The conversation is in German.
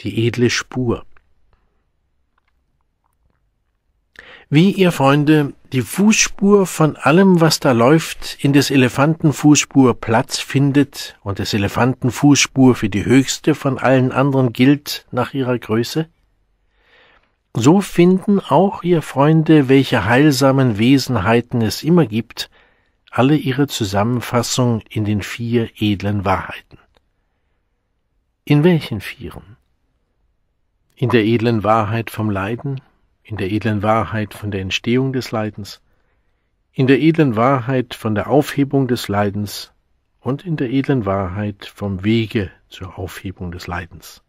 die edle Spur. Wie ihr Freunde, die Fußspur von allem, was da läuft, in des Elefanten Fußspur Platz findet und des Elefanten Fußspur für die höchste von allen anderen gilt nach ihrer Größe? So finden auch ihr Freunde, welche heilsamen Wesenheiten es immer gibt, alle ihre Zusammenfassung in den vier edlen Wahrheiten. In welchen vieren? in der edlen Wahrheit vom Leiden, in der edlen Wahrheit von der Entstehung des Leidens, in der edlen Wahrheit von der Aufhebung des Leidens und in der edlen Wahrheit vom Wege zur Aufhebung des Leidens.